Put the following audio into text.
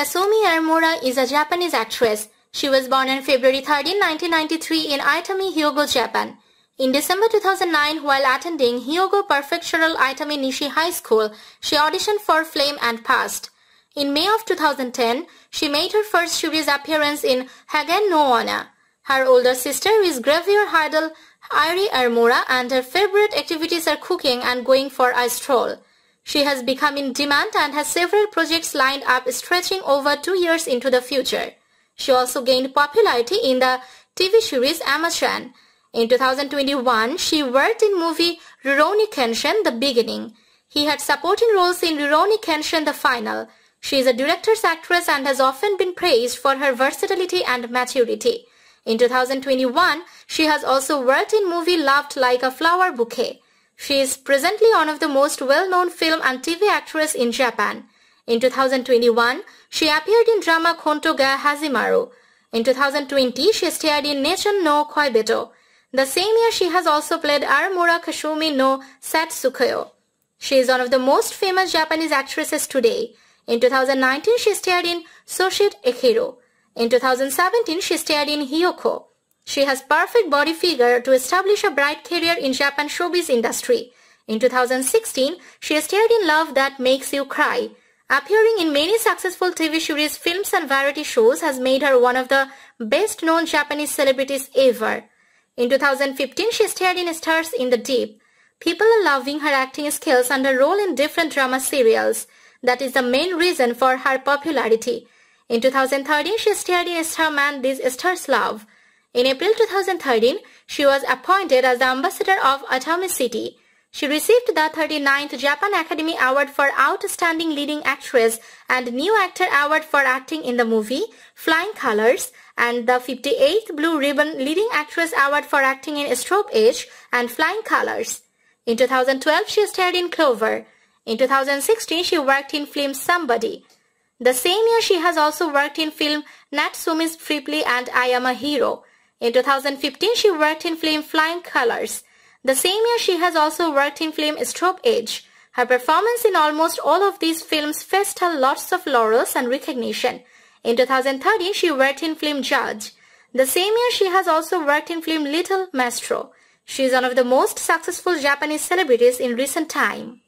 Kasumi Aramura is a Japanese actress. She was born on February 13, 1993 in Itami, Hyogo, Japan. In December 2009, while attending Hyogo Prefectural Itami Nishi High School, she auditioned for Flame and passed. In May of 2010, she made her first series appearance in Hagen no Ona. Her older sister is Gravure idol Airi Armura and her favorite activities are cooking and going for a stroll. She has become in demand and has several projects lined up stretching over two years into the future. She also gained popularity in the TV series Amazon. In 2021, she worked in movie Rurouni Kenshin The Beginning. He had supporting roles in Rurouni Kenshin The Final. She is a director's actress and has often been praised for her versatility and maturity. In 2021, she has also worked in movie Loved Like a Flower Bouquet. She is presently one of the most well-known film and TV actress in Japan. In 2021, she appeared in drama Konto ga Hazimaru. In 2020, she starred in Nation no Koibeto. The same year, she has also played Aramura Kashumi no Satsukayo. She is one of the most famous Japanese actresses today. In 2019, she starred in Soshit Ekiro. In 2017, she starred in Hioko. She has perfect body figure to establish a bright career in Japan showbiz industry. In 2016, she starred in Love That Makes You Cry. Appearing in many successful TV series, films and variety shows has made her one of the best known Japanese celebrities ever. In 2015, she starred in Stars in the Deep. People are loving her acting skills and her role in different drama serials. That is the main reason for her popularity. In 2013, she starred in Man: This Stars Love. In April 2013, she was appointed as the ambassador of Atami City. She received the 39th Japan Academy Award for Outstanding Leading Actress and New Actor Award for acting in the movie Flying Colors and the 58th Blue Ribbon Leading Actress Award for acting in Strobe Age and Flying Colors. In 2012, she starred in Clover. In 2016, she worked in film Somebody. The same year, she has also worked in film Natsumi's Triply and I Am a Hero. In 2015, she worked in film Flying Colors. The same year, she has also worked in film Strobe Age. Her performance in almost all of these films fetched her lots of laurels and recognition. In 2013, she worked in film Judge. The same year, she has also worked in film Little Maestro. She is one of the most successful Japanese celebrities in recent time.